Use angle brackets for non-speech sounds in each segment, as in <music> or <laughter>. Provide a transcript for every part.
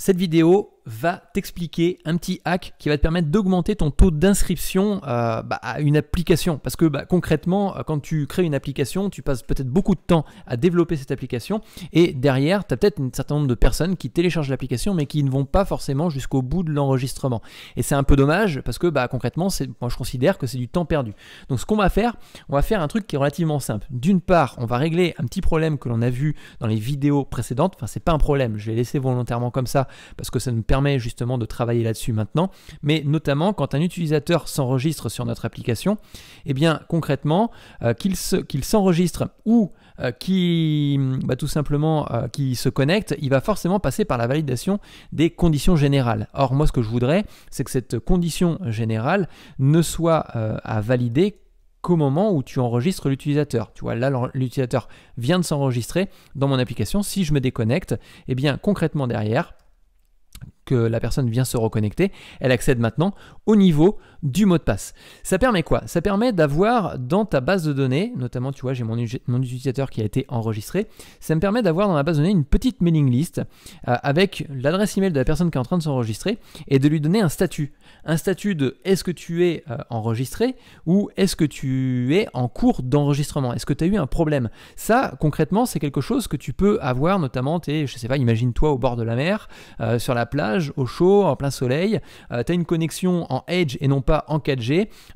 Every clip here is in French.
Cette vidéo va t'expliquer un petit hack qui va te permettre d'augmenter ton taux d'inscription euh, bah, à une application. Parce que bah, concrètement, euh, quand tu crées une application, tu passes peut-être beaucoup de temps à développer cette application et derrière, tu as peut-être un certain nombre de personnes qui téléchargent l'application mais qui ne vont pas forcément jusqu'au bout de l'enregistrement. Et c'est un peu dommage parce que bah, concrètement, moi je considère que c'est du temps perdu. Donc ce qu'on va faire, on va faire un truc qui est relativement simple. D'une part, on va régler un petit problème que l'on a vu dans les vidéos précédentes. Enfin, n'est pas un problème, je l'ai laissé volontairement comme ça parce que ça nous permet justement de travailler là-dessus maintenant, mais notamment quand un utilisateur s'enregistre sur notre application, eh bien concrètement, euh, se qu'il s'enregistre ou euh, qui qu'il bah, tout simplement euh, qui se connecte, il va forcément passer par la validation des conditions générales. Or moi ce que je voudrais, c'est que cette condition générale ne soit à valider qu'au moment où tu enregistres l'utilisateur. Tu vois, là, l'utilisateur vient de s'enregistrer dans mon application. Si je me déconnecte, eh bien, concrètement derrière, la personne vient se reconnecter, elle accède maintenant au niveau du mot de passe. Ça permet quoi Ça permet d'avoir dans ta base de données, notamment tu vois j'ai mon, mon, utilisateur qui a été enregistré, ça me permet d'avoir dans la base de données une petite mailing list euh, avec l'adresse email de la personne qui est en train de s'enregistrer et de lui donner un statut. Un statut de est-ce que tu es euh, enregistré ou est-ce que tu es en cours d'enregistrement Est-ce que tu as eu un problème Ça concrètement c'est quelque chose que tu peux avoir notamment es, je sais pas, imagine-toi au bord de la mer, euh, sur la plage, au chaud, en plein soleil, tu as une connexion en edge et non pas pas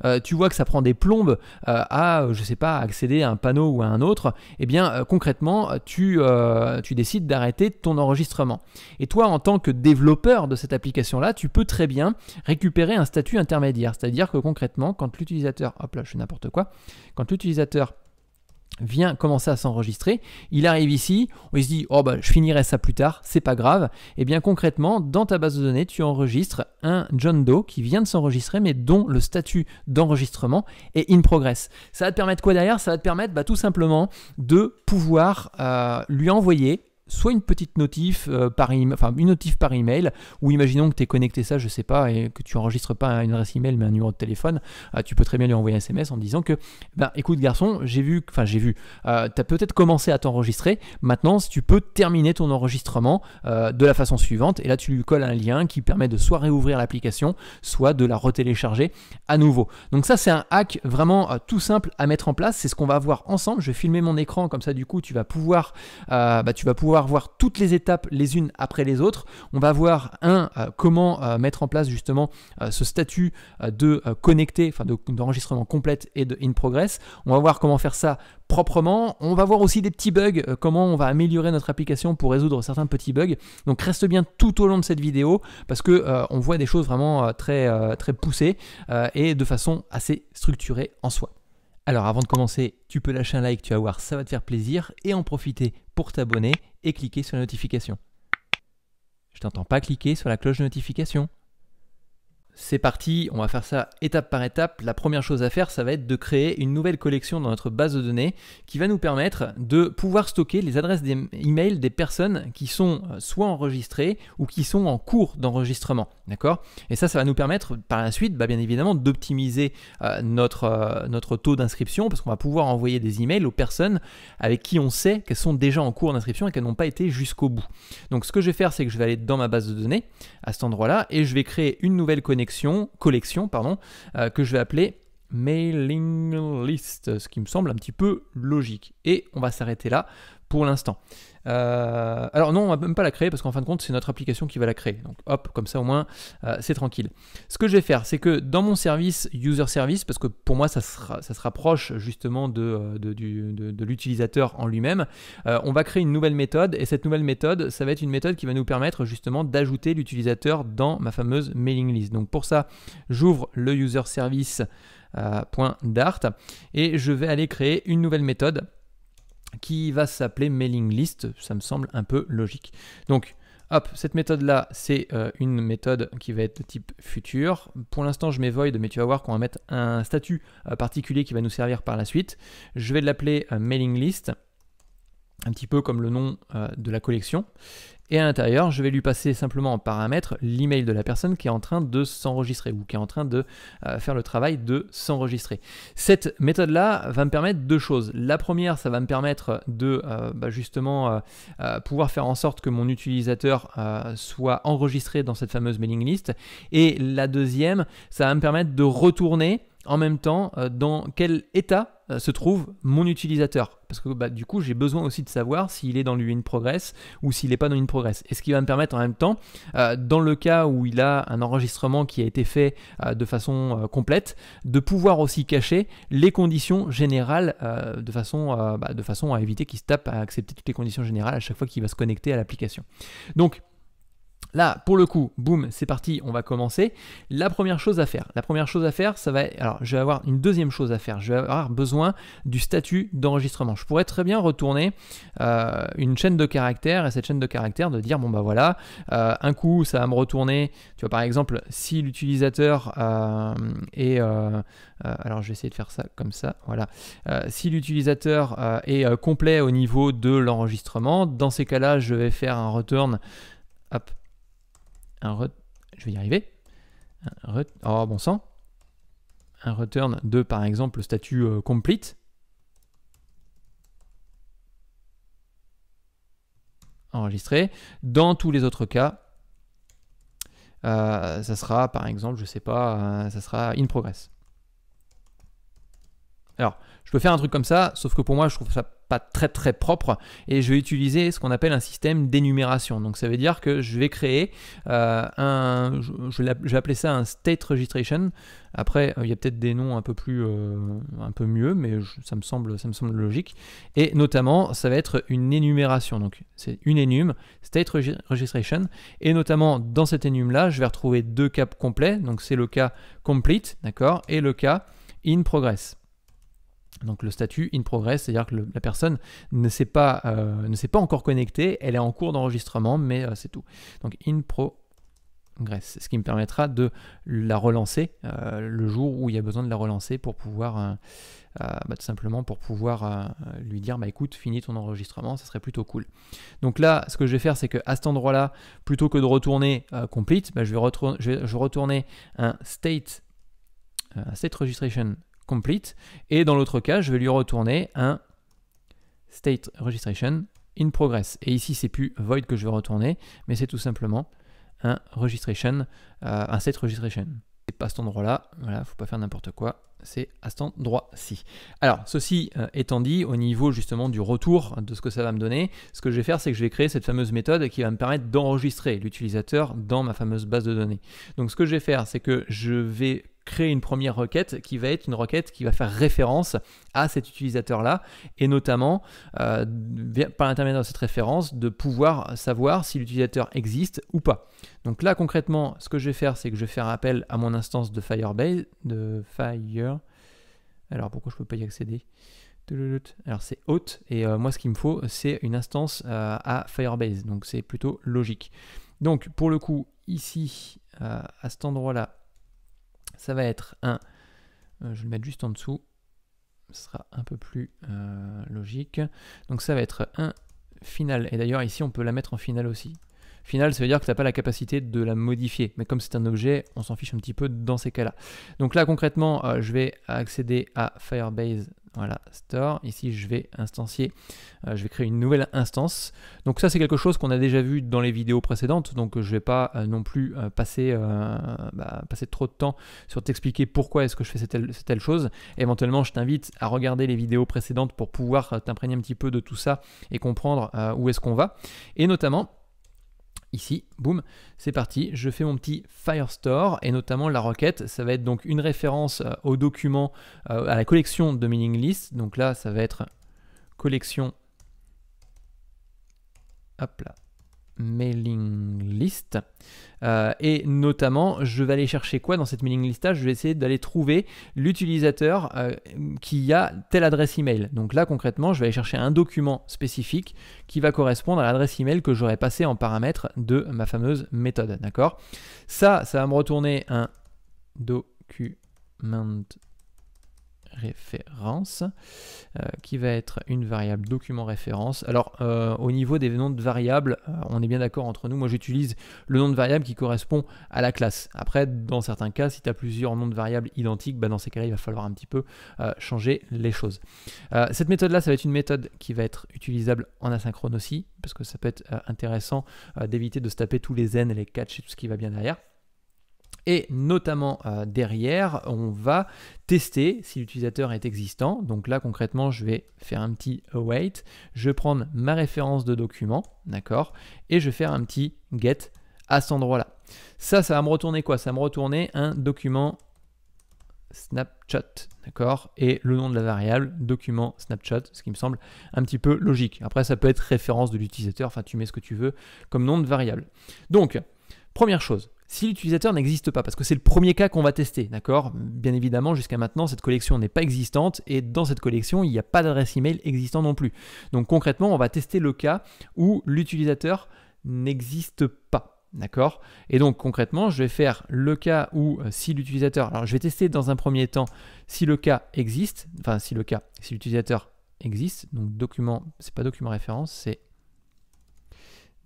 euh, tu vois que ça prend des plombes euh, à, je sais pas, accéder à un panneau ou à un autre, et eh bien euh, concrètement, tu, tu décides d'arrêter ton enregistrement. Et toi, en tant que développeur de cette application-là, tu peux très bien récupérer un statut intermédiaire, c'est-à-dire que concrètement, quand l'utilisateur, hop là, je fais n'importe quoi, quand l'utilisateur vient commencer à s'enregistrer, il arrive ici, il se dit oh bah je finirai ça plus tard, c'est pas grave. Et eh bien concrètement, dans ta base de données, tu enregistres un John Doe qui vient de s'enregistrer mais dont le statut d'enregistrement est in progress. Ça va te permettre quoi derrière Ça va te permettre bah, tout simplement de pouvoir euh, lui envoyer soit une petite notif euh, par enfin une notif par email, ou imaginons que tu es connecté ça, je sais pas, et que tu enregistres pas une adresse email mais un numéro de téléphone, ah, tu peux très bien lui envoyer un SMS en disant que, ben écoute garçon, j'ai vu, enfin j'ai vu, euh, tu as peut-être commencé à t'enregistrer, maintenant si tu peux terminer ton enregistrement euh, de la façon suivante, et là tu lui colles un lien qui permet de soit réouvrir l'application, soit de la retélécharger à nouveau. Donc ça c'est un hack vraiment tout simple à mettre en place, c'est ce qu'on va voir ensemble, je vais filmer mon écran, comme ça du coup tu vas pouvoir, bah, tu vas pouvoir voir toutes les étapes les unes après les autres. On va voir, un, euh, comment euh, mettre en place justement euh, ce statut de connecté, enfin d'enregistrement complète et de in progress. On va voir comment faire ça proprement. On va voir aussi des petits bugs, comment on va améliorer notre application pour résoudre certains petits bugs. Donc reste bien tout au long de cette vidéo parce que on voit des choses vraiment très, très poussées et de façon assez structurée en soi. Alors avant de commencer, tu peux lâcher un like, tu vas voir, ça va te faire plaisir, et en profiter pour t'abonner et cliquer sur la notification. Je t'entends pas cliquer sur la cloche de notification. C'est parti, on va faire ça étape par étape. La première chose à faire, ça va être de créer une nouvelle collection dans notre base de données qui va nous permettre de pouvoir stocker les adresses des emails des personnes qui sont euh, soit enregistrées ou qui sont en cours d'enregistrement. D'accord Et ça, ça va nous permettre par la suite, bah, bien évidemment, d'optimiser euh, notre, euh, notre taux d'inscription parce qu'on va pouvoir envoyer des emails aux personnes avec qui on sait qu'elles sont déjà en cours d'inscription et qu'elles n'ont pas été jusqu'au bout. Donc ce que je vais faire, c'est que je vais aller dans ma base de données à cet endroit-là et je vais créer une nouvelle connexion collection pardon, euh, que je vais appeler mailing list, ce qui me semble un petit peu logique. Et on va s'arrêter là pour l'instant. Euh, alors non, on va même pas la créer parce qu'en fin de compte, c'est notre application qui va la créer. Donc hop, comme ça au moins, euh, c'est tranquille. Ce que je vais faire, c'est que dans mon service user service, parce que pour moi, ça, se rapproche justement euh, de, l'utilisateur en lui-même, on va créer une nouvelle méthode et cette nouvelle méthode, ça va être une méthode qui va nous permettre justement d'ajouter l'utilisateur dans ma fameuse mailing list. Donc pour ça, j'ouvre le user service. Point et je vais aller créer une nouvelle méthode qui va s'appeler mailing list, ça me semble un peu logique. Donc, hop, cette méthode-là, c'est euh, une méthode qui va être de type futur. Pour l'instant, je mets void, mais tu vas voir qu'on va mettre un statut euh, particulier qui va nous servir par la suite. Je vais l'appeler euh, mailing list un petit peu comme le nom euh, de la collection. Et à l'intérieur, je vais lui passer simplement en paramètre l'email de la personne qui est en train de s'enregistrer ou qui est en train de euh, faire le travail de s'enregistrer. Cette méthode-là va me permettre deux choses. La première, ça va me permettre de euh, bah, justement pouvoir faire en sorte que mon utilisateur soit enregistré dans cette fameuse mailing list. Et la deuxième, ça va me permettre de retourner en même temps euh, dans quel état euh, se trouve mon utilisateur. Parce que bah, du coup, j'ai besoin aussi de savoir s'il est dans une Progress ou s'il n'est pas dans une Progress. Et ce qui va me permettre en même temps, euh, dans le cas où il a un enregistrement qui a été fait de façon complète, de pouvoir aussi cacher les conditions générales de, façon, bah, de façon à éviter qu'il se tape à accepter toutes les conditions générales à chaque fois qu'il va se connecter à l'application. Donc, Là, pour le coup, boum, c'est parti, on va commencer. La première chose à faire, la première chose à faire, ça va. Alors, je vais avoir une deuxième chose à faire. Je vais avoir besoin du statut d'enregistrement. Je pourrais très bien retourner euh, une chaîne de caractères et cette chaîne de caractères de dire bon bah voilà, euh, un coup ça va me retourner. Tu vois par exemple, si l'utilisateur euh, est, alors je vais essayer de faire ça comme ça, voilà. si l'utilisateur est complet au niveau de l'enregistrement, dans ces cas-là, je vais faire un return. Hop, un je vais y arriver. oh bon sang. Un return de par exemple le statut euh, complete. Enregistré. Dans tous les autres cas, euh, ça sera par exemple, je sais pas, euh, ça sera in progress. Alors, je peux faire un truc comme ça, sauf que pour moi, je trouve ça très très propre et je vais utiliser ce qu'on appelle un système d'énumération. Donc ça veut dire que je vais créer euh, un, je, je, vais appeler ça un state registration. Après, euh, il y a peut-être des noms un peu plus, euh, un peu mieux, mais ça me semble, ça me semble logique. Et notamment, ça va être une énumération. Donc c'est une énume, state registration, et notamment dans cette énume là, je vais retrouver deux cas complets. Donc c'est le cas complete, d'accord, et le cas in progress. Donc le statut in progress, c'est-à-dire que la personne ne s'est pas, euh, ne s'est pas encore connectée, elle est en cours d'enregistrement, mais euh, c'est tout. Donc in progress, ce qui me permettra de la relancer euh, le jour où il y a besoin de la relancer pour pouvoir, bah, tout simplement pour pouvoir lui dire, bah écoute, finis ton enregistrement, ça serait plutôt cool. Donc là, ce que je vais faire, c'est que à cet endroit-là, plutôt que de retourner complete, bah, je, vais retourner, retourner un state, un state registration complete. Et dans l'autre cas, je vais lui retourner un state registration in progress. Et ici, c'est plus void que je vais retourner, mais c'est tout simplement un registration, euh, un state registration. C'est pas cet endroit-là, voilà, faut pas faire n'importe quoi, c'est à cet endroit-ci. Alors, ceci euh, étant dit, au niveau justement du retour de ce que ça va me donner, ce que je vais faire, c'est que je vais créer cette fameuse méthode qui va me permettre d'enregistrer l'utilisateur dans ma fameuse base de données. Donc, ce que je vais faire, c'est que je vais créer une première requête qui va être une requête qui va faire référence à cet utilisateur-là, et notamment euh, par l'intermédiaire de cette référence, de pouvoir savoir si l'utilisateur existe ou pas. Donc là concrètement, ce que je vais faire, c'est que je vais faire appel à mon instance de Firebase, de Fire. Alors pourquoi je ne peux pas y accéder alors c'est haute et euh, moi ce qu'il me faut c'est une instance euh, à Firebase donc c'est plutôt logique. Donc pour le coup ici à cet endroit là ça va être un, euh, je vais le mettre juste en dessous, ce sera un peu plus euh, logique. Donc ça va être un final, et d'ailleurs ici on peut la mettre en final aussi. Final, ça veut dire que tu n'as pas la capacité de la modifier, mais comme c'est un objet, on s'en fiche un petit peu dans ces cas-là. Donc là concrètement, euh, je vais accéder à Firebase voilà, store. Ici, je vais instancier, euh, je vais créer une nouvelle instance. Donc ça, c'est quelque chose qu'on a déjà vu dans les vidéos précédentes, donc euh, je ne vais pas euh, non plus passer, bah, passer trop de temps sur t'expliquer pourquoi est-ce que je fais telle, cette telle chose. Éventuellement, je t'invite à regarder les vidéos précédentes pour pouvoir t'imprégner un petit peu de tout ça et comprendre où est-ce qu'on va. Et notamment, ici, boum, c'est parti, je fais mon petit Firestore et notamment la requête, ça va être donc une référence euh, au document, euh, à la collection de mailing list, donc là ça va être collection, hop là, mailing list. Euh, et notamment, je vais aller chercher quoi dans cette mailing list Je vais essayer d'aller trouver l'utilisateur euh, qui a telle adresse email. Donc là, concrètement, je vais aller chercher un document spécifique qui va correspondre à l'adresse email que j'aurais passé en paramètre de ma fameuse méthode. D'accord Ça, ça va me retourner un document référence, euh, qui va être une variable document référence. Alors, euh, au niveau des noms de variables, euh, on est bien d'accord entre nous. Moi, j'utilise le nom de variable qui correspond à la classe. Après, dans certains cas, si tu as plusieurs noms de variables identiques, bah, dans ces cas-là, il va falloir un petit peu changer les choses. cette méthode-là, ça va être une méthode qui va être utilisable en asynchrone aussi, parce que ça peut être intéressant d'éviter de se taper tous les n, et les catch et tout ce qui va bien derrière. Et notamment euh, derrière, on va tester si l'utilisateur est existant. Donc là, concrètement, je vais faire un petit await. Je vais prendre ma référence de document, d'accord Et je vais faire un petit get à cet endroit-là. Ça, ça va me retourner quoi Ça va me retourner un document snapshot d'accord Et le nom de la variable, document snapshot ce qui me semble un petit peu logique. Après, ça peut être référence de l'utilisateur, enfin, tu mets ce que tu veux comme nom de variable. Donc, première chose, si l'utilisateur n'existe pas, parce que c'est le premier cas qu'on va tester, d'accord Bien évidemment, jusqu'à maintenant, cette collection n'est pas existante et dans cette collection, il n'y a pas d'adresse email existant non plus. Donc concrètement, on va tester le cas où l'utilisateur n'existe pas. D'accord Et donc concrètement, je vais faire le cas où euh, si l'utilisateur, alors je vais tester dans un premier temps si le cas existe, enfin si le cas, si l'utilisateur existe, donc document, c'est pas document référence, c'est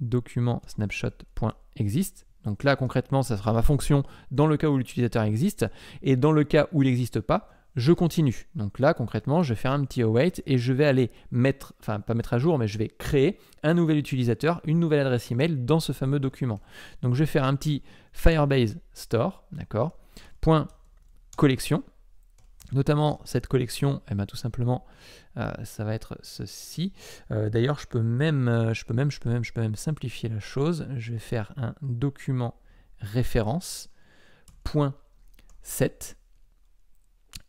document snapshot.exist. Donc là, concrètement, ça sera ma fonction dans le cas où l'utilisateur existe, et dans le cas où il n'existe pas, je continue. Donc là, concrètement, je vais faire un petit await et je vais aller mettre, enfin pas mettre à jour, mais je vais créer un nouvel utilisateur, une nouvelle adresse email dans ce fameux document. Donc je vais faire un petit Firebase Store, d'accord, point collection, Notamment cette collection, eh ben, tout simplement, euh, ça va être ceci. Euh, d'ailleurs, je peux même, euh, je peux même, je peux même, je peux même simplifier la chose. Je vais faire un document référence point 7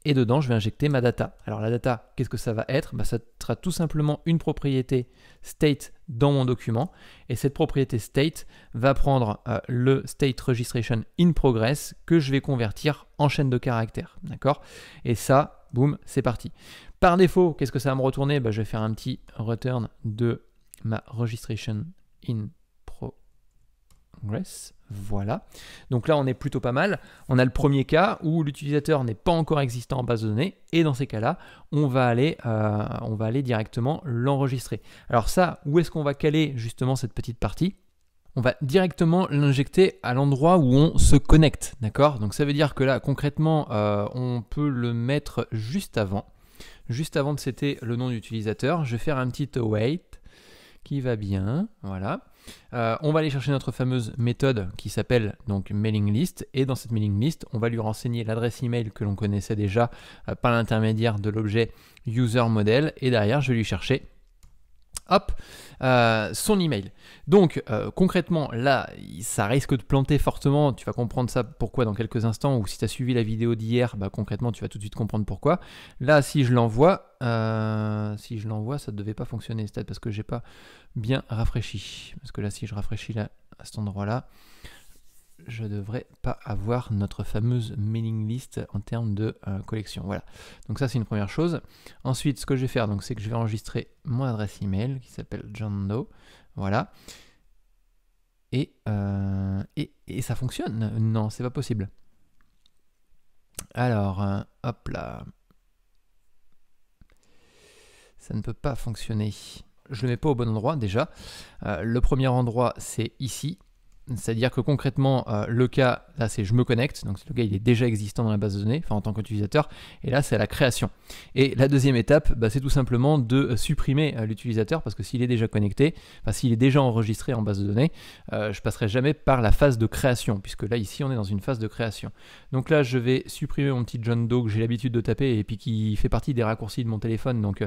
et dedans je vais injecter ma data. Alors la data, qu'est-ce que ça va être bah, Ça sera tout simplement une propriété state dans mon document. Et cette propriété state va prendre euh, le state registration in progress que je vais convertir en chaîne de caractères. D'accord Et ça, boum, c'est parti. Par défaut, qu'est-ce que ça va me retourner bah, Je vais faire un petit return de ma registration in progress. Voilà. Donc là, on est plutôt pas mal. On a le premier cas où l'utilisateur n'est pas encore existant en base de données, et dans ces cas-là, on va aller, euh, on va aller directement l'enregistrer. Alors ça, où est-ce qu'on va caler justement cette petite partie on va directement l'injecter à l'endroit où on se connecte, d'accord Donc ça veut dire que là, concrètement, euh, on peut le mettre juste avant, juste avant de citer le nom d'utilisateur. Je vais faire un petit await qui va bien, voilà. Euh, on va aller chercher notre fameuse méthode qui s'appelle donc mailing list et dans cette mailing list, on va lui renseigner l'adresse email que l'on connaissait déjà euh, par l'intermédiaire de l'objet user model et derrière, je vais lui chercher hop, euh, son email. Donc euh, concrètement, là, ça risque de planter fortement, tu vas comprendre ça pourquoi dans quelques instants, ou si tu as suivi la vidéo d'hier, bah, concrètement, tu vas tout de suite comprendre pourquoi. Là, si je l'envoie, euh, si je l'envoie, ça ne devait pas fonctionner, c'est peut-être parce que j'ai pas bien rafraîchi. Parce que là, si je rafraîchis là, à cet endroit-là, je ne devrais pas avoir notre fameuse mailing list en termes de euh, collection. Voilà. Donc ça c'est une première chose. Ensuite, ce que je vais faire, donc c'est que je vais enregistrer mon adresse email qui s'appelle John Doe. Voilà. Euh, et, et, ça fonctionne. Non, c'est pas possible. Alors, euh, hop là. Ça ne peut pas fonctionner. Je ne le mets pas au bon endroit déjà. le premier endroit, c'est ici. C'est-à-dire que concrètement, euh, le cas, là, c'est je me connecte, donc le gars, il est déjà existant dans la base de données, enfin en tant qu'utilisateur, et là, c'est la création. Et la deuxième étape, bah, c'est tout simplement de euh, supprimer euh, l'utilisateur, parce que s'il est déjà connecté, enfin s'il est déjà enregistré en base de données, je je passerai jamais par la phase de création, puisque là, ici, on est dans une phase de création. Donc là, je vais supprimer mon petit John Doe que j'ai l'habitude de taper, et puis qui fait partie des raccourcis de mon téléphone, donc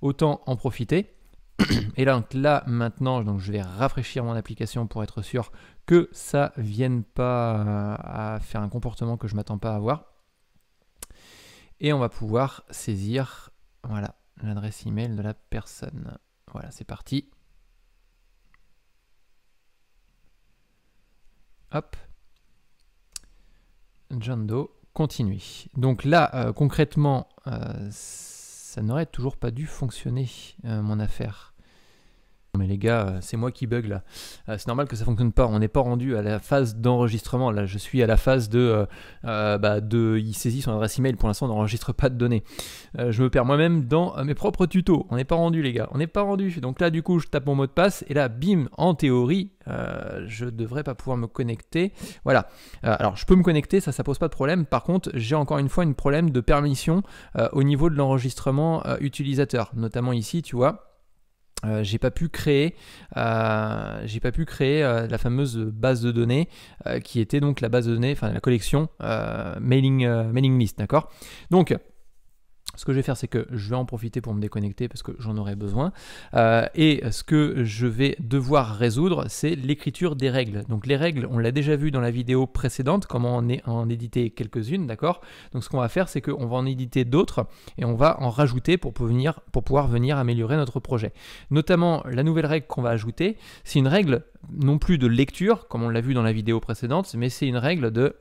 autant en profiter. <clears throat> Et là, donc là maintenant, donc je vais rafraîchir mon application pour être sûr que ça vienne pas euh, à faire un comportement que je m'attends pas à avoir. Et on va pouvoir saisir voilà l'adresse email de la personne. Voilà, c'est parti. Hop. Jando, continue Donc là, euh, concrètement, euh, ça n'aurait toujours pas dû fonctionner, mon affaire. Mais les gars, euh, c'est moi qui bug là. Euh, c'est normal que ça fonctionne pas. On n'est pas rendu à la phase d'enregistrement. Là, je suis à la phase de, euh, bah, de il saisit son adresse email. Pour l'instant, on n'enregistre pas de données. je me perds moi-même dans mes propres tutos. On n'est pas rendu, les gars. On n'est pas rendu. Donc là, du coup, je tape mon mot de passe et là, bim, en théorie, euh, je devrais pas pouvoir me connecter. Voilà. alors, je peux me connecter, ça, ça pose pas de problème. Par contre, j'ai encore une fois un problème de permission au niveau de l'enregistrement utilisateur, notamment ici, tu vois euh, j'ai pas pu créer, euh, j'ai pas pu créer euh, la fameuse base de données qui était donc la base de données, enfin la collection mailing, mailing list, d'accord Donc ce que je vais faire, c'est que je vais en profiter pour me déconnecter parce que j'en aurai besoin. Euh, et ce que je vais devoir résoudre, c'est l'écriture des règles. Donc les règles, on l'a déjà vu dans la vidéo précédente, comment on est, en éditer quelques-unes, d'accord Donc ce qu'on va faire, c'est qu'on va en éditer d'autres et on va en rajouter pour pouvoir venir améliorer notre projet. Notamment la nouvelle règle qu'on va ajouter, c'est une règle non plus de lecture, comme on l'a vu dans la vidéo précédente, mais c'est une règle de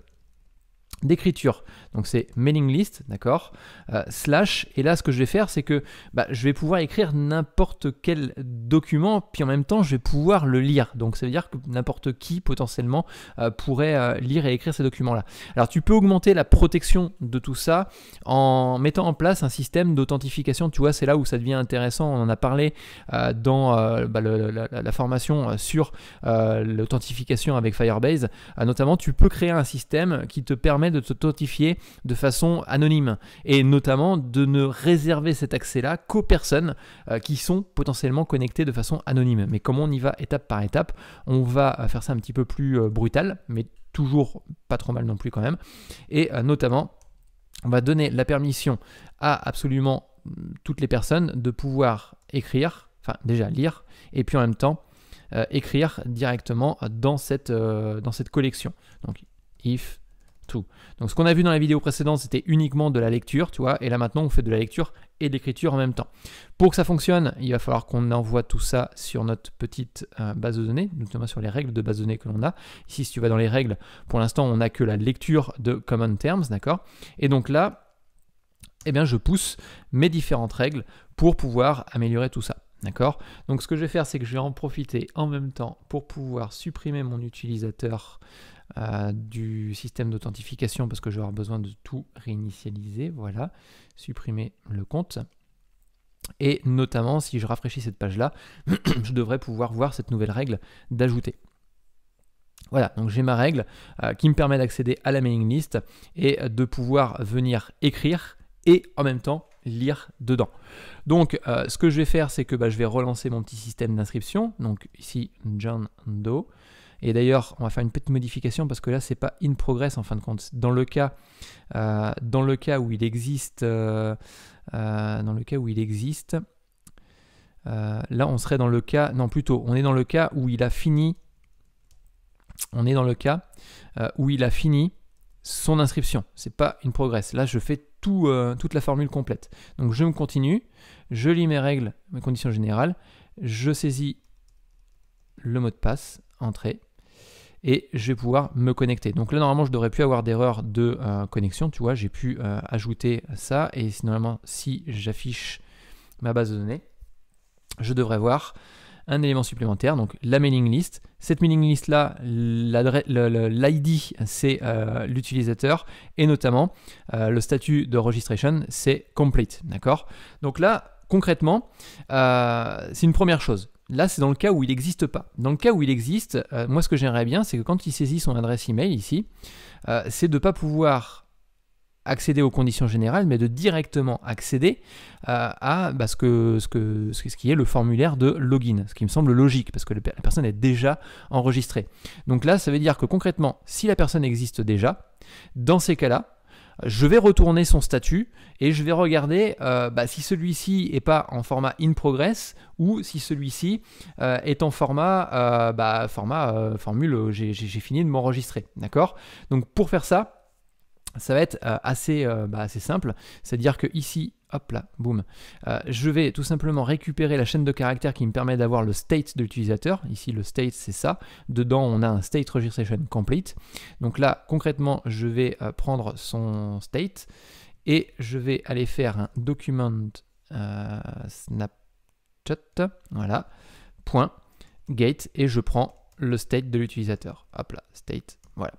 d'écriture. Donc c'est mailing list, d'accord euh, Slash, et là ce que je vais faire, c'est que bah, je vais pouvoir écrire n'importe quel document, puis en même temps je vais pouvoir le lire. Donc ça veut dire que n'importe qui potentiellement euh, pourrait euh, lire et écrire ces documents-là. Alors tu peux augmenter la protection de tout ça en mettant en place un système d'authentification. Tu vois, c'est là où ça devient intéressant. On en a parlé dans bah, la, la, formation sur l'authentification avec Firebase. notamment, tu peux créer un système qui te permet de s'authentifier de façon anonyme et notamment de ne réserver cet accès-là qu'aux personnes euh, qui sont potentiellement connectées de façon anonyme. Mais comme on y va étape par étape, on va euh, faire ça un petit peu plus euh, brutal, mais toujours pas trop mal non plus quand même. Et notamment, on va donner la permission à absolument mm, toutes les personnes de pouvoir écrire, enfin déjà lire, et puis en même temps écrire directement dans cette, dans cette collection. Donc if donc ce qu'on a vu dans la vidéo précédente, c'était uniquement de la lecture, tu vois, et là maintenant on fait de la lecture et de l'écriture en même temps. Pour que ça fonctionne, il va falloir qu'on envoie tout ça sur notre petite euh, base de données, notamment sur les règles de base de données que l'on a. Ici, si tu vas dans les règles, pour l'instant, on n'a que la lecture de common terms, d'accord Et donc là, eh bien, je pousse mes différentes règles pour pouvoir améliorer tout ça. D'accord Donc ce que je vais faire, c'est que je vais en profiter en même temps pour pouvoir supprimer mon utilisateur euh, du système d'authentification parce que je vais avoir besoin de tout réinitialiser. Voilà, supprimer le compte. Et notamment, si je rafraîchis cette page-là, <clears throat> je devrais pouvoir voir cette nouvelle règle d'ajouter. Voilà, donc j'ai ma règle euh, qui me permet d'accéder à la mailing list et de pouvoir venir écrire et en même temps lire dedans. Donc euh, ce que je vais faire, c'est que bah, je vais relancer mon petit système d'inscription. Donc ici, John Doe. Et d'ailleurs, on va faire une petite modification parce que là, c'est pas in progress en fin de compte. Dans le cas, euh, dans le cas où il existe, euh, euh, dans le cas où il existe, là, on serait dans le cas, non, plutôt, on est dans le cas où il a fini, on est dans le cas où il a fini son inscription. C'est pas in progress. Là, je fais toute la formule complète. Donc, je me continue, je lis mes règles, mes conditions générales, je saisis le mot de passe, entrée, et je vais pouvoir me connecter. Donc là, normalement, je devrais plus avoir d'erreur de euh, connexion. Tu vois, j'ai pu euh, ajouter ça et normalement, si j'affiche ma base de données, je devrais voir un élément supplémentaire, donc la mailing list. Cette mailing list là, l'ID c'est euh, l'utilisateur et notamment le statut de registration c'est complete, d'accord Donc là, concrètement, c'est une première chose. Là, c'est dans le cas où il n'existe pas. Dans le cas où il existe, euh, moi, ce que j'aimerais bien, c'est que quand il saisit son adresse email ici, euh, c'est de ne pas pouvoir accéder aux conditions générales, mais de directement accéder euh, à bah, ce, que, ce, qui est le formulaire de login, ce qui me semble logique, parce que la personne est déjà enregistrée. Donc là, ça veut dire que concrètement, si la personne existe déjà, dans ces cas-là, je vais retourner son statut et je vais regarder euh, bah, si celui-ci est pas en format in progress ou si celui-ci euh, est en format, euh, bah, format formule j'ai fini de m'enregistrer. D'accord Donc pour faire ça, ça va être assez, bah, assez simple, c'est-à-dire que ici hop là, boum. Euh, je vais tout simplement récupérer la chaîne de caractères qui me permet d'avoir le state de l'utilisateur. Ici, le state, c'est ça. Dedans, on a un state registration complete. Donc là, concrètement, je vais euh, prendre son state et je vais aller faire un document euh, snapshot. Voilà. Point gate et je prends le state de l'utilisateur. Hop là, state. Voilà.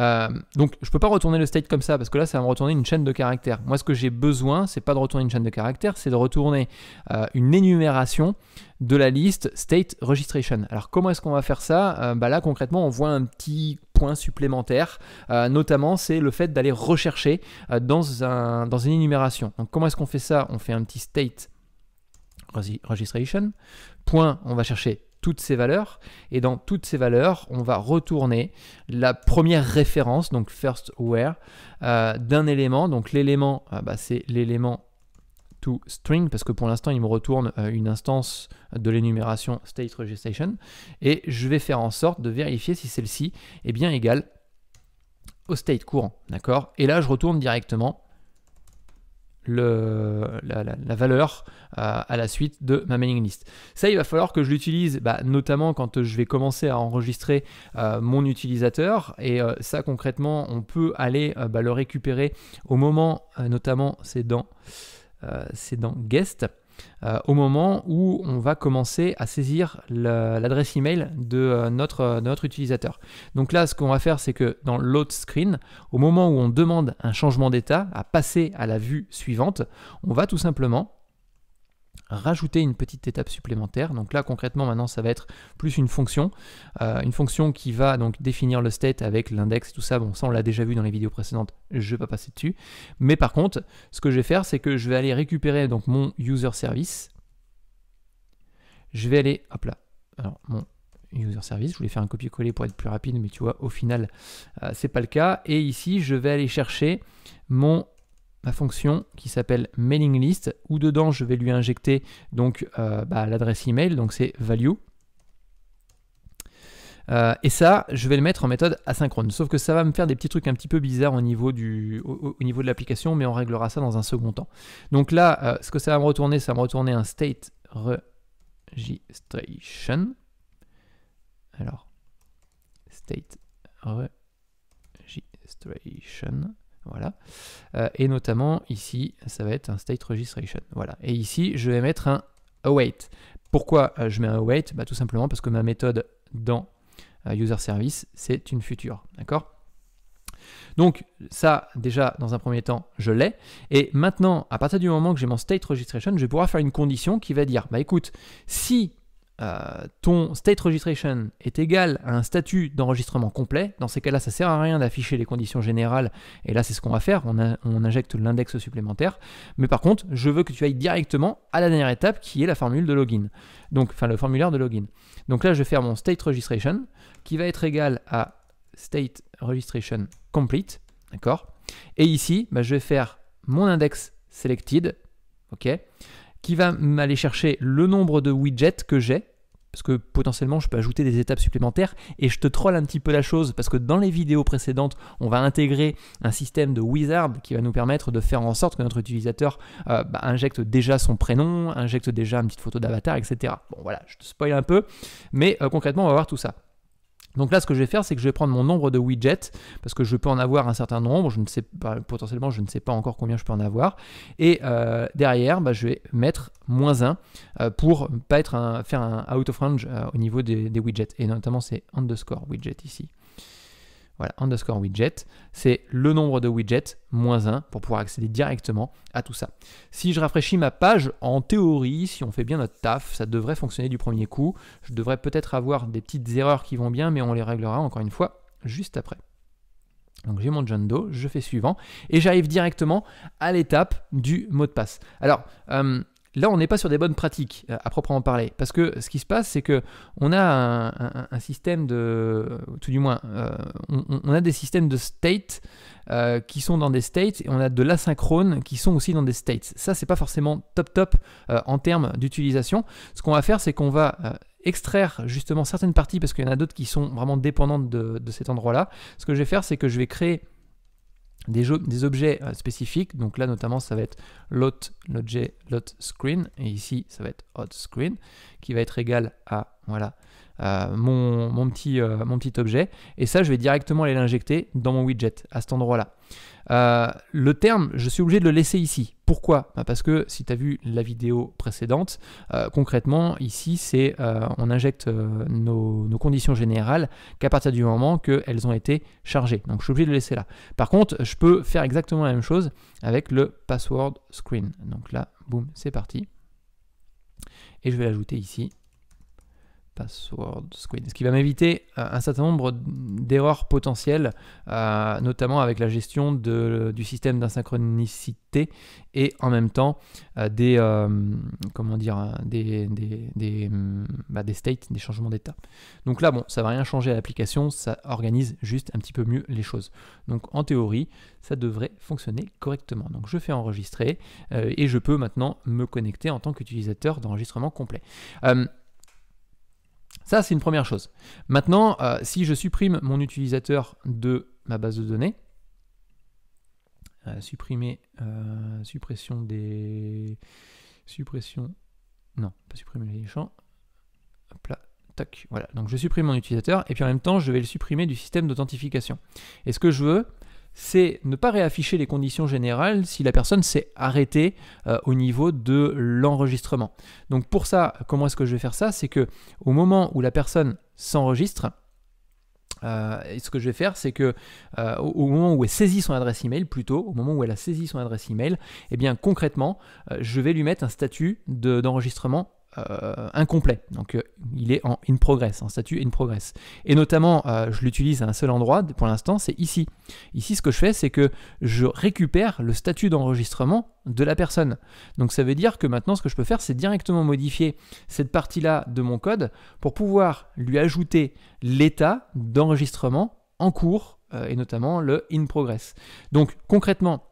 Euh, donc je peux pas retourner le state comme ça parce que là ça va me retourner une chaîne de caractères. Moi ce que j'ai besoin c'est pas de retourner une chaîne de caractères, c'est de retourner euh, une énumération de la liste state registration. Alors comment est-ce qu'on va faire ça euh, bah Là concrètement on voit un petit point supplémentaire, notamment c'est le fait d'aller rechercher dans, un, dans une énumération. Donc comment est-ce qu'on fait ça On fait un petit state registration. Point, on va chercher toutes ces valeurs. Et dans toutes ces valeurs, on va retourner la première référence, donc first where, euh, d'un élément. Donc l'élément, ah bah, c'est l'élément string parce que pour l'instant il me retourne euh, une instance de l'énumération state registration et je vais faire en sorte de vérifier si celle-ci est bien égale au state courant d'accord et là je retourne directement la, valeur euh, à la suite de ma mailing list. Ça, il va falloir que je l'utilise bah, notamment quand je vais commencer à enregistrer euh, mon utilisateur. Et euh, ça, concrètement, on peut aller bah, le récupérer au moment, notamment, c'est dans, dans Guest. Euh, au moment où on va commencer à saisir l'adresse email de, euh, notre, euh, de notre utilisateur. Donc là, ce qu'on va faire, c'est que dans l'autre screen, au moment où on demande un changement d'état à passer à la vue suivante, on va tout simplement rajouter une petite étape supplémentaire. Donc là concrètement maintenant ça va être plus une fonction, euh, une fonction qui va donc définir le state avec l'index tout ça. Bon ça on l'a déjà vu dans les vidéos précédentes, je vais pas passer dessus. Mais par contre ce que je vais faire c'est que je vais aller récupérer donc mon user service. Je vais aller, hop là, alors mon user service, je voulais faire un copier-coller pour être plus rapide mais tu vois au final euh, c'est pas le cas. Et ici je vais aller chercher mon ma fonction qui s'appelle mailing list où dedans je vais lui injecter donc euh, bah, l'adresse email donc c'est value euh, et ça, je vais le mettre en méthode asynchrone. Sauf que ça va me faire des petits trucs un petit peu bizarres au niveau, du, niveau de l'application, mais on réglera ça dans un second temps. Donc là, euh, ce que ça va me retourner, ça va me retourner un state registration. Alors, state registration. Voilà. Euh, et notamment ici, ça va être un state registration. Voilà. Et ici, je vais mettre un await. Pourquoi euh, je mets un await bah, Tout simplement parce que ma méthode dans euh, user service, c'est une future. D'accord donc ça, déjà, dans un premier temps, je l'ai. Et maintenant, à partir du moment que j'ai mon state registration, je vais pouvoir faire une condition qui va dire, bah écoute, si euh, ton state registration est égal à un statut d'enregistrement complet, dans ces cas-là, ça ne sert à rien d'afficher les conditions générales, et là, c'est ce qu'on va faire, on, injecte l'index supplémentaire. Mais par contre, je veux que tu ailles directement à la dernière étape qui est la formule de login. Donc, enfin, le formulaire de login. Donc là, je vais faire mon state registration qui va être égal à state registration complete, d'accord Et ici, bah, je vais faire mon index selected, ok qui va m'aller chercher le nombre de widgets que j'ai, parce que potentiellement je peux ajouter des étapes supplémentaires et je te troll un petit peu la chose parce que dans les vidéos précédentes on va intégrer un système de wizard qui va nous permettre de faire en sorte que notre utilisateur euh, bah, injecte déjà son prénom, injecte déjà une petite photo d'avatar, etc. Bon voilà, je te spoil un peu, mais euh, concrètement on va voir tout ça. Donc là, ce que je vais faire, c'est que je vais prendre mon nombre de widgets, parce que je peux en avoir un certain nombre, je ne sais pas, potentiellement, je ne sais pas encore combien je peux en avoir. Et euh, derrière, bah, je vais mettre moins 1 euh, pour pas être un, faire un out of range euh, au niveau des widgets. Et notamment, c'est underscore widget ici voilà, underscore widget, c'est le nombre de widgets moins 1 pour pouvoir accéder directement à tout ça. Si je rafraîchis ma page, en théorie, si on fait bien notre taf, ça devrait fonctionner du premier coup. Je devrais peut-être avoir des petites erreurs qui vont bien, mais on les réglera encore une fois juste après. Donc j'ai mon John je fais suivant, et j'arrive directement à l'étape du mot de passe. Alors, euh, Là, on n'est pas sur des bonnes pratiques euh, à proprement parler, parce que ce qui se passe, c'est que on a un, système de, euh, tout du moins, euh, on, a des systèmes de state qui sont dans des states et on a de l'asynchrone qui sont aussi dans des states. Ça, c'est pas forcément top top en termes d'utilisation. Ce qu'on va faire, c'est qu'on va extraire justement certaines parties parce qu'il y en a d'autres qui sont vraiment dépendantes de cet endroit-là. Ce que je vais faire, c'est que je vais créer des, objets euh, spécifiques. Donc là, notamment, ça va être lot, l'objet lot screen, et ici, ça va être hot screen, qui va être égal à voilà euh, euh, mon, petit, objet. Et ça, je vais directement aller l'injecter dans mon widget, à cet endroit-là. Euh, le terme, je suis obligé de le laisser ici. Pourquoi bah, Parce que si tu as vu la vidéo précédente, concrètement, ici, c'est on injecte nos, nos, conditions générales qu'à partir du moment qu'elles ont été chargées. Donc, je suis obligé de le laisser là. Par contre, je peux faire exactement la même chose avec le password screen. Donc là, boum, c'est parti. Et je vais l'ajouter ici Password Squid. Ce qui va m'éviter euh, un certain nombre d'erreurs potentielles, euh, notamment avec la gestion du système d'insynchronicité et en même temps euh, des, comment dire, hein, des, des, mm, bah, des, states, des changements d'état. Donc là, bon, ça va rien changer à l'application, ça organise juste un petit peu mieux les choses. Donc en théorie, ça devrait fonctionner correctement. Donc je fais enregistrer et je peux maintenant me connecter en tant qu'utilisateur d'enregistrement complet. Ça, c'est une première chose. Maintenant, euh, si je supprime mon utilisateur de ma base de données, euh, supprimer, euh, suppression des... Suppression... Non, pas supprimer les champs. Hop là, tac, voilà. Donc je supprime mon utilisateur, et puis en même temps, je vais le supprimer du système d'authentification. Et ce que je veux, c'est ne pas réafficher les conditions générales si la personne s'est arrêtée euh, au niveau de l'enregistrement. Donc pour ça, comment est-ce que je vais faire ça C'est que au moment où la personne s'enregistre, euh, ce que je vais faire, c'est que euh, moment où elle saisit son adresse email, plutôt, au moment où elle a saisi son adresse email, eh bien concrètement, je vais lui mettre un statut d'enregistrement euh, incomplet. Donc euh, il est en in progress, en statut in progress. Et notamment, euh, je l'utilise à un seul endroit pour l'instant, c'est ici. Ici, ce que je fais, c'est que je récupère le statut d'enregistrement de la personne. Donc ça veut dire que maintenant, ce que je peux faire, c'est directement modifier cette partie-là de mon code pour pouvoir lui ajouter l'état d'enregistrement en cours et notamment le in progress. Donc concrètement,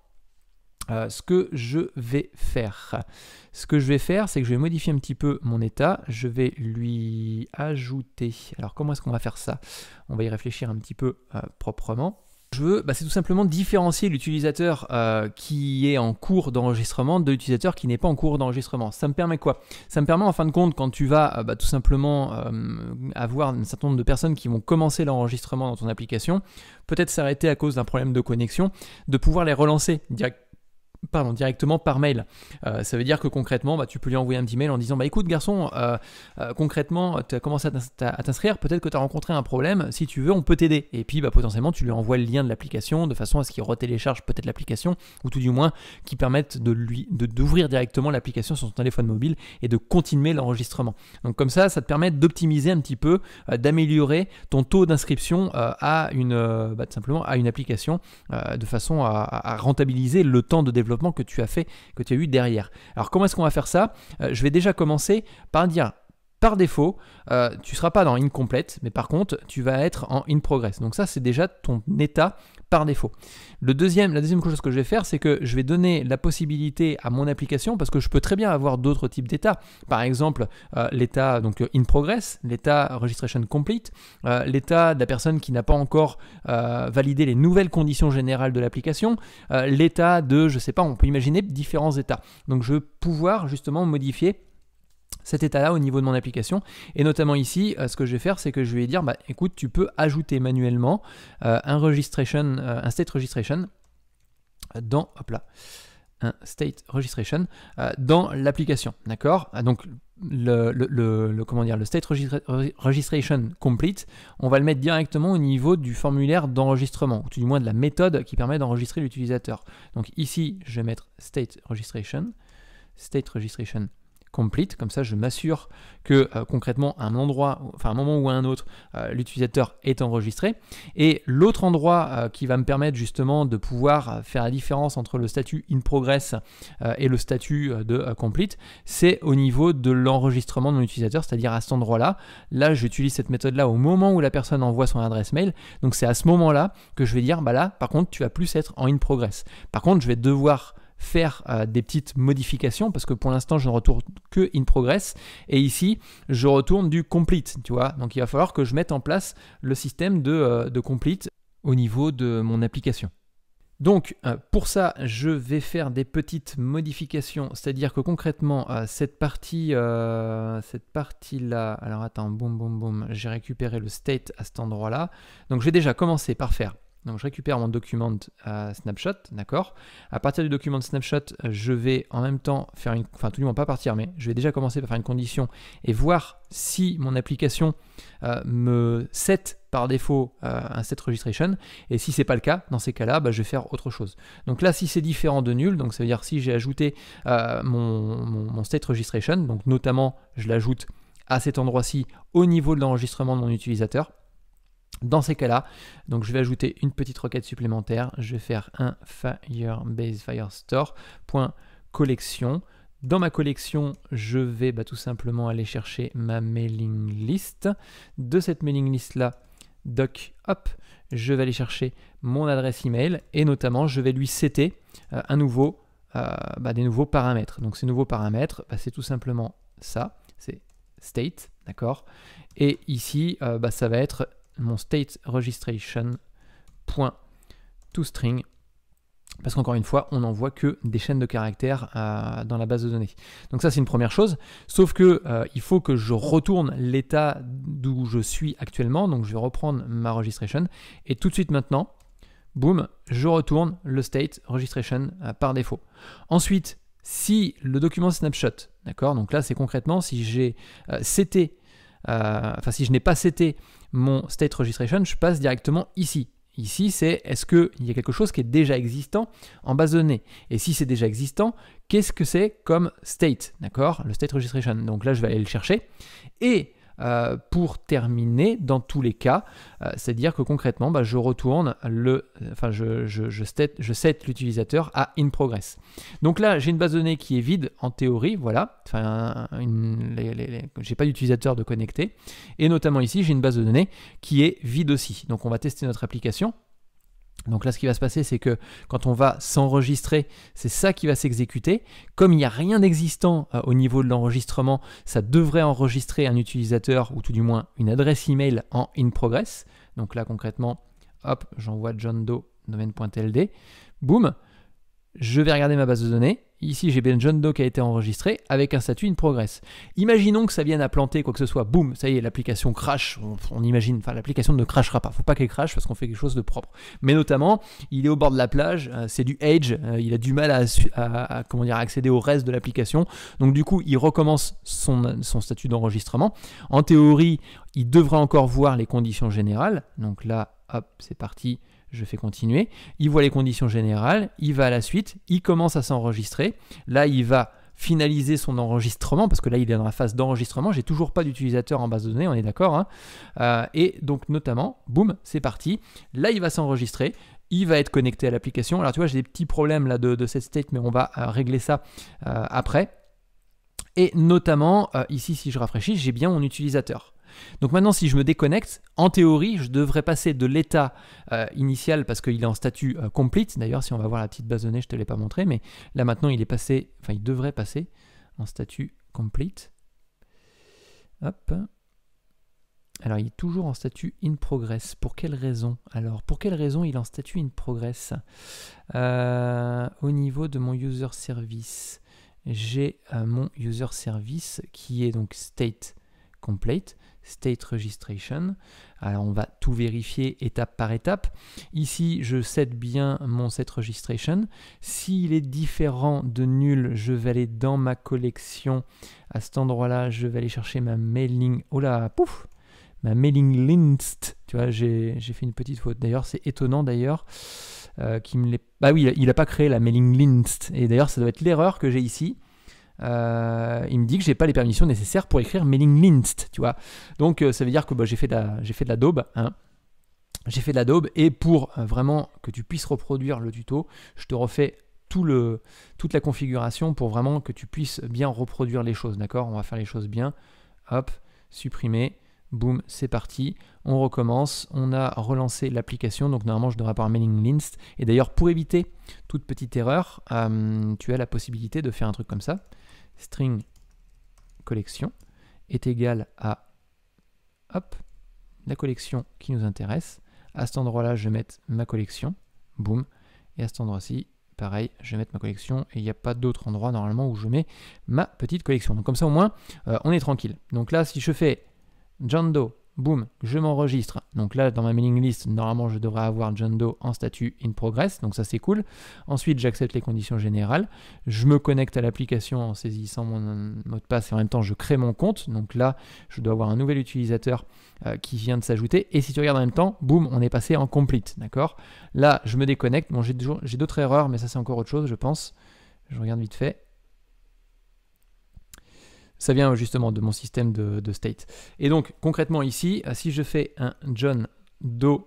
euh, ce que je vais faire. Ce que je vais faire, c'est que je vais modifier un petit peu mon état. Je vais lui ajouter. Alors comment est-ce qu'on va faire ça On va y réfléchir un petit peu euh, proprement. Je veux, bah, c'est tout simplement différencier l'utilisateur euh, qui est en cours d'enregistrement de l'utilisateur qui n'est pas en cours d'enregistrement. Ça me permet quoi Ça me permet en fin de compte quand tu vas bah, tout simplement avoir un certain nombre de personnes qui vont commencer l'enregistrement dans ton application, peut-être s'arrêter à cause d'un problème de connexion, de pouvoir les relancer directement pardon, directement par mail. Euh, ça veut dire que concrètement, bah, tu peux lui envoyer un petit mail en disant bah écoute garçon, euh, euh, concrètement, tu as commencé à t'inscrire, peut-être que tu as rencontré un problème, si tu veux, on peut t'aider. Et puis bah, potentiellement, tu lui envoies le lien de l'application de façon à ce qu'il re retélécharge peut-être l'application, ou tout du moins qui permette de lui d'ouvrir directement l'application sur son téléphone mobile et de continuer l'enregistrement. Donc comme ça, ça te permet d'optimiser un petit peu, d'améliorer ton taux d'inscription à une bah, simplement à une application de façon à rentabiliser le temps de développement que tu as fait, que tu as eu derrière. Alors comment est-ce qu'on va faire ça euh, Je vais déjà commencer par dire par défaut, euh, tu ne seras pas dans Incomplete, mais par contre, tu vas être en in progress. Donc ça, c'est déjà ton état par défaut. Le deuxième, la deuxième chose que je vais faire, c'est que je vais donner la possibilité à mon application, parce que je peux très bien avoir d'autres types d'états. Par exemple, euh, l'état donc euh, in progress, l'état registration complete, l'état de la personne qui n'a pas encore validé les nouvelles conditions générales de l'application, l'état de, je sais pas, on peut imaginer différents états. Donc je vais pouvoir justement modifier cet état-là au niveau de mon application. Et notamment ici, euh, ce que je vais faire, c'est que je vais dire, bah, écoute, tu peux ajouter manuellement euh, un, registration, euh, un state registration dans, hop un state registration dans l'application, d'accord ah, Donc le, le, comment dire, le state registration complete, on va le mettre directement au niveau du formulaire d'enregistrement, ou du moins de la méthode qui permet d'enregistrer l'utilisateur. Donc ici, je vais mettre state registration, state registration complete. Comme ça, je m'assure que euh, concrètement, un endroit, enfin un moment ou à un autre, euh, l'utilisateur est enregistré. Et l'autre endroit euh, qui va me permettre justement de pouvoir faire la différence entre le statut in progress et le statut de complete, c'est au niveau de l'enregistrement de mon utilisateur, c'est-à-dire à cet endroit-là. Là, Là j'utilise cette méthode-là au moment où la personne envoie son adresse mail. Donc c'est à ce moment-là que je vais dire, bah là, par contre, tu vas plus être en in progress. Par contre, je vais devoir faire euh, des petites modifications parce que pour l'instant je ne retourne que in progress et ici je retourne du complete, tu vois. Donc il va falloir que je mette en place le système de, euh, complete au niveau de mon application. Donc euh, pour ça, je vais faire des petites modifications, c'est-à-dire que concrètement cette partie, cette partie là, alors attends, boum boum boum, j'ai récupéré le state à cet endroit là. Donc je vais déjà commencé par faire donc je récupère mon document euh, snapshot, d'accord À partir du document snapshot, je vais en même temps faire une... Enfin tout du moins pas partir, mais je vais déjà commencer par faire une condition et voir si mon application euh, me set par défaut euh, un set registration. Et si ce n'est pas le cas, dans ces cas-là, bah, je vais faire autre chose. Donc là, si c'est différent de nul, donc ça veut dire si j'ai ajouté mon, State registration, donc notamment je l'ajoute à cet endroit-ci au niveau de l'enregistrement de mon utilisateur, dans ces cas-là, donc je vais ajouter une petite requête supplémentaire. Je vais faire un Firebase collection. Dans ma collection, je vais bah, tout simplement aller chercher ma mailing list. De cette mailing list là, doc, hop, je vais aller chercher mon adresse email et notamment je vais lui setter euh, un nouveau, euh, bah, des nouveaux paramètres. Donc ces nouveaux paramètres, bah, c'est tout simplement ça, c'est state, d'accord Et ici, euh, ça va être mon state registration point toString parce qu'encore une fois, on voit que des chaînes de caractères euh, dans la base de données. Donc ça, c'est une première chose. Sauf que euh, il faut que je retourne l'état d'où je suis actuellement. Donc je vais reprendre ma registration et tout de suite maintenant, boum, je retourne le state registration euh, par défaut. Ensuite, si le document snapshot, d'accord, donc là c'est concrètement si j'ai c'était enfin si je n'ai pas c'était mon state registration, je passe directement ici. Ici, c'est est-ce qu'il y a quelque chose qui est déjà existant en base de données Et si c'est déjà existant, qu'est-ce que c'est comme state D'accord Le state registration. Donc là, je vais aller le chercher. Et euh, pour terminer dans tous les cas. Euh, c'est-à-dire que concrètement, bah, je retourne le, enfin, je, je, set, l'utilisateur à in progress. Donc là, j'ai une base de données qui est vide en théorie, voilà. Enfin, j'ai pas d'utilisateur de connecté. Et notamment ici, j'ai une base de données qui est vide aussi. Donc on va tester notre application. Donc là, ce qui va se passer, c'est que quand on va s'enregistrer, c'est ça qui va s'exécuter. Comme il n'y a rien d'existant euh, au niveau de l'enregistrement, ça devrait enregistrer un utilisateur ou tout du moins une adresse email en in progress. Donc là, concrètement, hop, j'envoie John Doe Boum, je vais regarder ma base de données. Ici, j'ai bien John Doe qui a été enregistré avec un statut in progress. Imaginons que ça vienne à planter quoi que ce soit, boum, ça y est, l'application crash, on, imagine, enfin l'application ne crachera pas, faut pas qu'elle crache parce qu'on fait quelque chose de propre. Mais notamment, il est au bord de la plage, euh, c'est du edge, euh, il a du mal à, comment dire, accéder au reste de l'application, donc du coup, il recommence son, son statut d'enregistrement. En théorie, il devrait encore voir les conditions générales, donc là, hop, c'est parti, je fais continuer, il voit les conditions générales, il va à la suite, il commence à s'enregistrer, Là, il va finaliser son enregistrement, parce que là il est dans la phase d'enregistrement, j'ai toujours pas d'utilisateur en base de données, on est d'accord. Hein. Euh, et donc notamment, boum, c'est parti. Là il va s'enregistrer, il va être connecté à l'application. Alors tu vois, j'ai des petits problèmes là de, cette state, mais on va euh, régler ça euh, après. Et notamment, ici si je rafraîchis, j'ai bien mon utilisateur. Donc maintenant, si je me déconnecte, en théorie, je devrais passer de l'état euh, initial parce qu'il est en statut euh, complete. D'ailleurs, si on va voir la petite base de je ne te l'ai pas montré, mais là maintenant, il est passé, enfin, il devrait passer en statut complete. Alors, il est toujours en statut in progress. Pour quelle raison Alors, pour quelle raison il est en statut in progress euh, Au niveau de mon user service, j'ai mon user service qui est donc state complete. State Registration. Alors on va tout vérifier étape par étape. Ici, je set bien mon set registration. S'il est différent de nul, je vais aller dans ma collection. À cet endroit-là, je vais aller chercher ma mailing. Oh là, pouf Ma mailing list. Tu vois, j'ai fait une petite faute. D'ailleurs, c'est étonnant d'ailleurs. Euh, qui me bah oui, il n'a pas créé la mailing list. Et d'ailleurs, ça doit être l'erreur que j'ai ici. Euh, il me dit que j'ai pas les permissions nécessaires pour écrire mailing list, tu vois. Donc euh, ça veut dire que bah, j'ai fait de la, j'ai fait de la daube, hein. J'ai fait de la daube et pour euh, vraiment que tu puisses reproduire le tuto, je te refais tout le, toute la configuration pour vraiment que tu puisses bien reproduire les choses, d'accord On va faire les choses bien. Hop, supprimer. Boum, c'est parti. On recommence. On a relancé l'application. Donc normalement, je devrais avoir mailing list. Et d'ailleurs, pour éviter toute petite erreur, tu as la possibilité de faire un truc comme ça string collection est égal à hop, la collection qui nous intéresse. À cet endroit-là, je vais mettre ma collection, boum, et à cet endroit-ci, pareil, je vais mettre ma collection et il n'y a pas d'autre endroit normalement où je mets ma petite collection. Donc comme ça au moins, euh, on est tranquille. Donc là, si je fais Jando boum, je m'enregistre. Donc là, dans ma mailing list, normalement, je devrais avoir John en statut in progress, donc ça c'est cool. Ensuite, j'accepte les conditions générales. Je me connecte à l'application en saisissant mon euh, mot de passe et en même temps, je crée mon compte. Donc là, je dois avoir un nouvel utilisateur euh, qui vient de s'ajouter. Et si tu regardes en même temps, boum, on est passé en complete, d'accord Là, je me déconnecte. Bon, j'ai d'autres erreurs, mais ça c'est encore autre chose, je pense. Je regarde vite fait. Ça vient euh, justement de mon système de, state. Et donc concrètement ici, euh, si je fais un John Do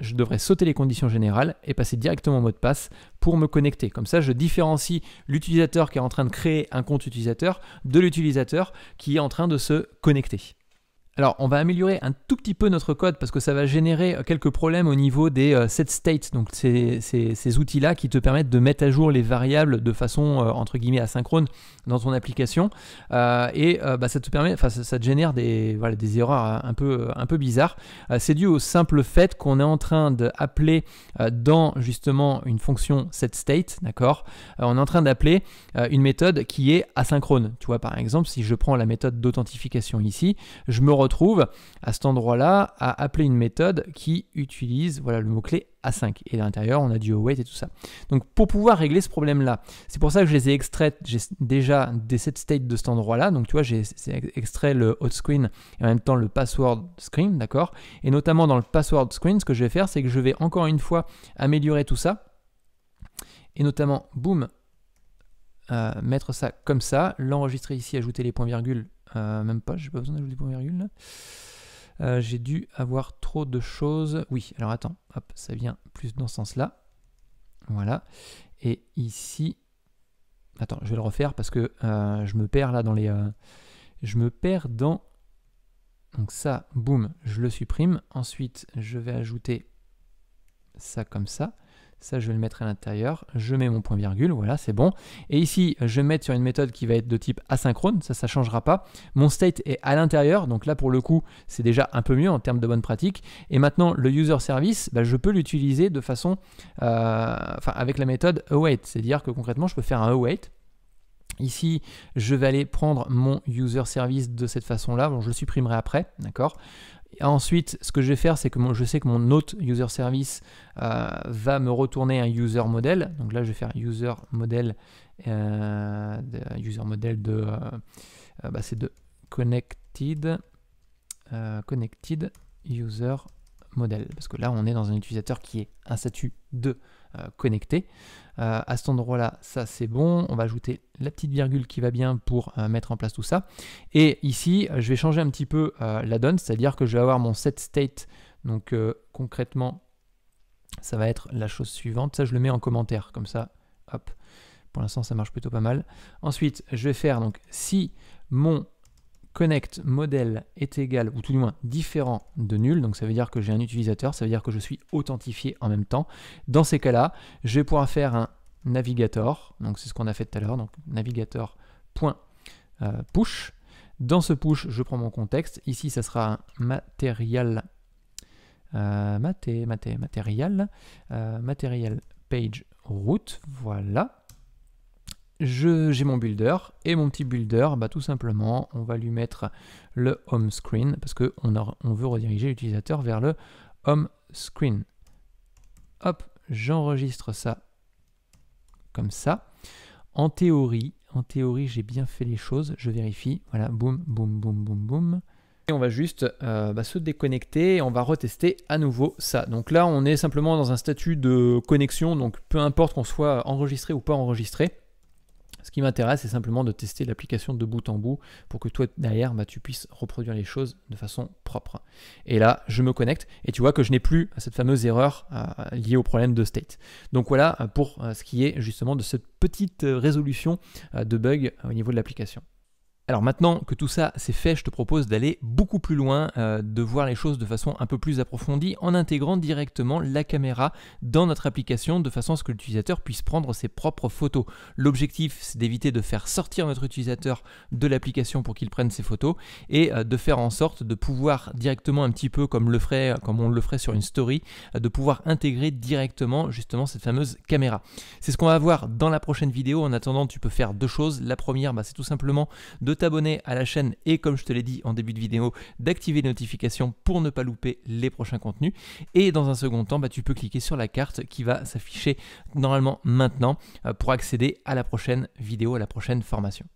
je devrais sauter les conditions générales et passer directement au mot de passe pour me connecter. Comme ça, je différencie l'utilisateur qui est en train de créer un compte utilisateur de l'utilisateur qui est en train de se connecter. Alors, on va améliorer un tout petit peu notre code parce que ça va générer euh, quelques problèmes au niveau des euh, set donc ces, outils-là qui te permettent de mettre à jour les variables de façon euh, entre guillemets asynchrone dans ton application. et bah, ça te permet, enfin, ça, te génère des, des erreurs un peu, un peu bizarres. C'est dû au simple fait qu'on est en train d'appeler dans justement une fonction set state, d'accord On est en train d'appeler une méthode qui est asynchrone. Tu vois, par exemple, si je prends la méthode d'authentification ici, je me trouve, à cet endroit-là à appeler une méthode qui utilise voilà, le mot-clé A5. Et à l'intérieur, on a du await et tout ça. Donc pour pouvoir régler ce problème-là, c'est pour ça que je les ai extraits j'ai déjà des set state de cet endroit-là. Donc tu vois, j'ai extrait le hot screen et en même temps le password screen, d'accord Et notamment dans le password screen, ce que je vais faire, c'est que je vais encore une fois améliorer tout ça. Et notamment, boum, euh, mettre ça comme ça, l'enregistrer ici, ajouter les points-virgules euh, même pas, j'ai pas besoin d'ajouter point virgule. Euh, j'ai dû avoir trop de choses. Oui, alors attends, hop, ça vient plus dans ce sens-là. Voilà. Et ici, attends, je vais le refaire parce que euh, je me perds là dans les. je me perds dans. Donc ça, boum, je le supprime. Ensuite, je vais ajouter ça comme ça. Ça, je vais le mettre à l'intérieur. Je mets mon point virgule, voilà, c'est bon. Et ici, je vais mettre sur une méthode qui va être de type asynchrone, ça, ça ne changera pas. Mon state est à l'intérieur, donc là, pour le coup, c'est déjà un peu mieux en termes de bonne pratique. Et maintenant, le user service, bah, je peux l'utiliser de façon, euh, enfin, avec la méthode await. C'est-à-dire que concrètement, je peux faire un await. Ici, je vais aller prendre mon user service de cette façon-là. Bon, je le supprimerai après, d'accord Ensuite, ce que je vais faire, c'est que je sais que mon autre user service euh, va me retourner un user model. Donc là, je vais faire user model, euh, user model de, euh, bah, c'est de connected, connected user modèle. Parce que là, on est dans un utilisateur qui est un statut de euh, connecté. Euh, à cet endroit-là, ça c'est bon. On va ajouter la petite virgule qui va bien pour euh, mettre en place tout ça. Et ici, je vais changer un petit peu la donne, c'est-à-dire que je vais avoir mon set state. Donc concrètement, ça va être la chose suivante. Ça, je le mets en commentaire, comme ça, hop. Pour l'instant, ça marche plutôt pas mal. Ensuite, je vais faire donc si mon connect modèle est égal, ou tout du moins différent de nul, donc ça veut dire que j'ai un utilisateur, ça veut dire que je suis authentifié en même temps. Dans ces cas-là, je vais pouvoir faire un navigator, donc c'est ce qu'on a fait tout à l'heure, donc navigator.push. Dans ce push, je prends mon contexte. Ici, ça sera un material, euh, material, euh, page route, voilà j'ai mon builder et mon petit builder, bah, tout simplement, on va lui mettre le home screen parce qu'on on veut rediriger l'utilisateur vers le home screen. Hop, j'enregistre ça comme ça. En théorie, en théorie, j'ai bien fait les choses. Je vérifie. Voilà, boum, boum, boum, boum, boum. Et on va juste euh, bah, se déconnecter et on va retester à nouveau ça. Donc là, on est simplement dans un statut de connexion. Donc peu importe qu'on soit enregistré ou pas enregistré. Ce qui m'intéresse, c'est simplement de tester l'application de bout en bout pour que toi, derrière, bah, tu puisses reproduire les choses de façon propre. Et là, je me connecte et tu vois que je n'ai plus cette fameuse erreur euh, liée au problème de state. Donc voilà euh, pour euh, ce qui est justement de cette petite résolution de bug au niveau de l'application. Alors maintenant que tout ça c'est fait, je te propose d'aller beaucoup plus loin, euh, de voir les choses de façon un peu plus approfondie en intégrant directement la caméra dans notre application de façon à ce que l'utilisateur puisse prendre ses propres photos. L'objectif c'est d'éviter de faire sortir notre utilisateur de l'application pour qu'il prenne ses photos et euh, de faire en sorte de pouvoir directement un petit peu comme, le ferait, euh, comme on le ferait sur une story, de pouvoir intégrer directement justement cette fameuse caméra. C'est ce qu'on va voir dans la prochaine vidéo. En attendant, tu peux faire deux choses. La première, bah, c'est tout simplement de t'abonner à la chaîne et comme je te l'ai dit en début de vidéo, d'activer les notifications pour ne pas louper les prochains contenus. Et dans un second temps, bah, tu peux cliquer sur la carte qui va s'afficher normalement maintenant euh, pour accéder à la prochaine vidéo, à la prochaine formation.